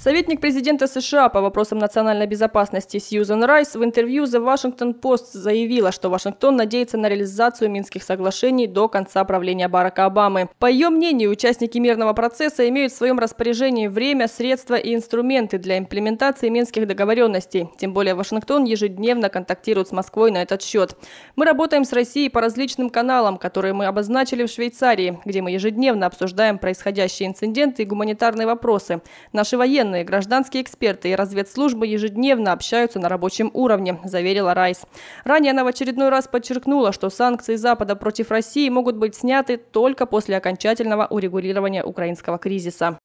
Советник президента США по вопросам национальной безопасности Сьюзен Райс в интервью The Washington Post заявила, что Вашингтон надеется на реализацию Минских соглашений до конца правления Барака Обамы. По ее мнению, участники мирного процесса имеют в своем распоряжении время, средства и инструменты для имплементации Минских договоренностей. Тем более Вашингтон ежедневно контактирует с Москвой на этот счет. Мы работаем с Россией по различным каналам, которые мы обозначили в Швейцарии, где мы ежедневно обсуждаем происходящие инциденты и гуманитарные вопросы. Наши военные военные, гражданские эксперты и разведслужбы ежедневно общаются на рабочем уровне, заверила Райс. Ранее она в очередной раз подчеркнула, что санкции Запада против России могут быть сняты только после окончательного урегулирования украинского кризиса.